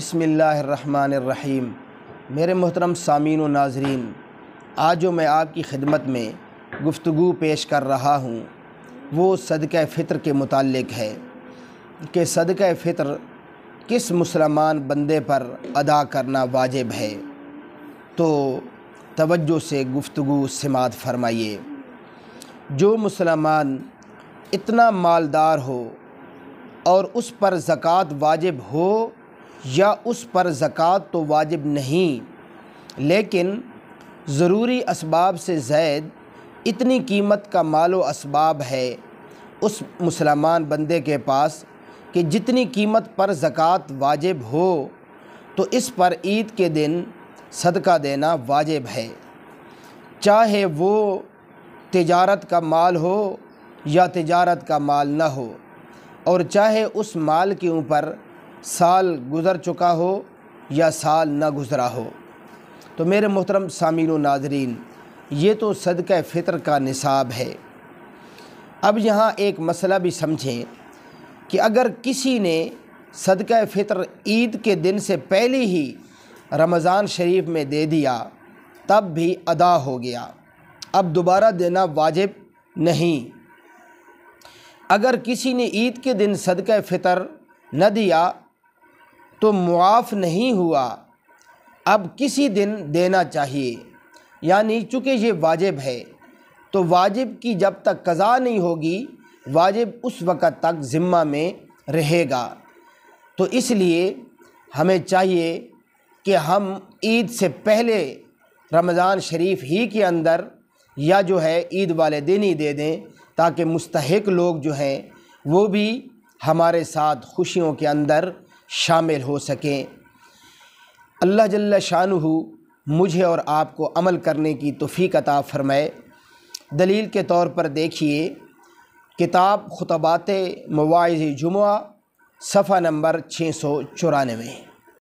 बसमीम मेरे मोहतरम सामीन व नाजरीन आज जो मैं आपकी खिदमत में गुफ्तु पेश कर रहा हूँ वो सदक़ फ़ितर के मतलक है कि सदक़ फ़ितर किस मुसलमान बंदे पर अदा करना वाजिब है तो तवज्जो से गुफ्तु समात फरमाइए जो मुसलमान इतना मालदार हो और उस पर ज़क़़त वाजिब हो या उस पर ज़क़़त तो वाजिब नहीं लेकिन ज़रूरी इसबाब से ज़ैद इतनी कीमत का माल व इसबाब है उस मुसलमान बंदे के पास कि जितनी कीमत पर ज़क़़त वाजिब हो तो इस पर ईद के दिन सदका देना वाजिब है चाहे वो तजारत का माल हो या तजारत का माल ना हो और चाहे उस माल के ऊपर साल गुज़र चुका हो या साल ना गुज़रा हो तो मेरे मोहतरम सामीन नाजरीन ये तो सदक़ फ़ितर का निसाब है अब यहाँ एक मसला भी समझें कि अगर किसी ने सदक़ फ़ितर ईद के दिन से पहले ही रमज़ान शरीफ में दे दिया तब भी अदा हो गया अब दोबारा देना वाजिब नहीं अगर किसी ने ईद के दिन सदक़ फ़ितर न दिया तो मुआफ़ नहीं हुआ अब किसी दिन देना चाहिए यानी चूँकि ये वाजिब है तो वाजिब की जब तक कज़ा नहीं होगी वाजिब उस वक़्त तक ज़िम्मा में रहेगा तो इसलिए हमें चाहिए कि हम ईद से पहले रमज़ान शरीफ ही के अंदर या जो है ईद वाले दिन ही दे दें ताकि मुस्तहक लोग जो हैं वो भी हमारे साथ खुशियों के अंदर शामिल हो सकें अल्लाह जल्ल शाह मुझे और आपको अमल करने की तोफ़ी अता फ़रमाए दलील के तौर पर देखिए किताब खुतबात मवाज़ जुमा सफ़ा नंबर छः सौ चौरानवे